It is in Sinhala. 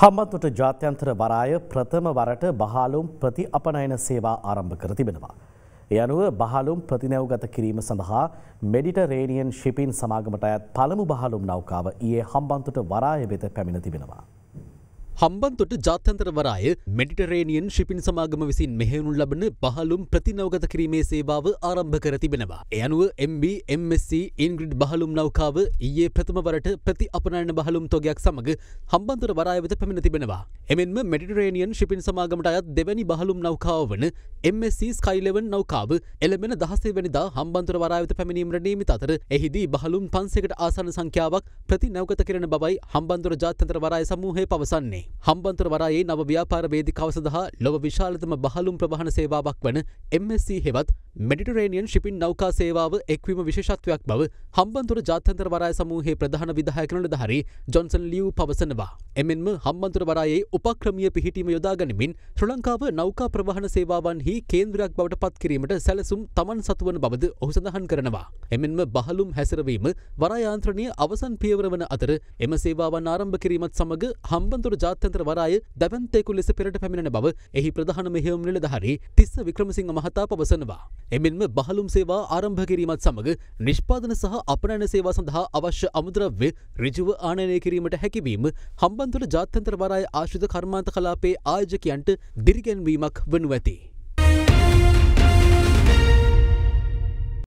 හම්බන්තොට ජාත්‍යන්තර වරාය ප්‍රථම වරට බහලුම් ප්‍රති අපනයන සේවා ආරම්භ කර තිබෙනවා. එ අනුව බහලුම් ප්‍රතිනැව්ගත කිරීම සඳහා මෙඩිටරේනියන් ශිපින් සමාගමට අයත් පළමු බහලුම් නෞකාව ඒ හම්බන්තොට වරාය වෙත පැමිණ තිබෙනවා. හම්බන්තොට ජාත්‍යන්තරවරාය මෙඩිටරේනියන් ශිපින් සමාගම විසින් මෙහෙනුන් ලබන පහලුම් ප්‍රතිනවගත කිරීමේ සේවාව ආරම්භ කර තිබෙනවා. එයනුව MB MSC ඉන්ග්‍රිඩ් බහලුම් නෞකාව ඊයේ ප්‍රථමවරට ප්‍රති අපනයන බහලුම් තොගයක් සමඟ හම්බන්තොට වරාය වෙත පැමිණ තිබෙනවා. එමෙන්ම මෙඩිටරේනියන් ශිපින් සමාගමට අයත් දෙවැනි බහලුම් නෞකාව වන MSC ස්කයිලෙවන් නෞකාව එළඹෙන දහසේ වැනිදා හම්බන්තොට වරායවත පැමිණීමට නීමිත අතර එහිදී බහලුම් පන්සෙකට ආසන්න සංඛ්‍යාවක් ප්‍රති නැවගත කරන බවයි හම්බන්තොට ජාත්‍යන්තර වරාය සමූහය පවසන්නේ. හම්බන්තොට වරායේ නව ව්‍යාපාර වේදිකාව සඳහා ලොව විශාලතම බහලුම් ප්‍රවාහන සේවාවක් වන MSC හෙවත් මෙඩිටරේනියන් ශිපින් නෞකා සේවාව එක්වීම විශේෂත්වයක් බව හම්බන්තොට ජාත්‍යන්තර වරාය සමූහයේ ප්‍රධාන විධායකනට දහරි ජොන්සන් ලියව් පවසනවා. එමෙන්ම හම්බන්තොට වරායේ උපක්‍රමීය පිහිටීම යොදා ගනිමින් ශ්‍රී ලංකාව නෞකා ප්‍රවාහන සේවාවන්හි කේන්ද්‍රයක් බවට පත් කිරීමට සැලසුම් තමන් සතුවන බවද ඔහු සඳහන් කරනවා. එමෙන්ම බහලුම් හැසිරවීම වරායාන්ත්‍රණය අවසන් පියවර වන අතර එම සේවාවන් ආරම්භ කිරීමත් සමඟ හම්බන්තොට ජාත්‍යන්තර වරාය දැවන්තෙකු ලෙස පෙරට පැමිණෙන බව එහි ප්‍රධාන මෙහෙයුම් නිලධාරී තිස්ස වික්‍රමසිංහ මහතා පවසනවා. එමෙන්ම බහලුම් සේවා ආරම්භ කිරීමත් සමඟ නිෂ්පාදන සහ අපනෑන සේවා සඳහා අවශ්‍ය අමුද්‍රව්‍ය ඍජුව ආනයනය කිරීමට හැකිවීම හම්බ සම්බන්ධල ජාත්‍යන්තර වරාය ආශ්‍රිත කර්මාන්ත කලාපේ ආයෝජකයන්ට දිරිගැන්වීමක් වනු ඇති.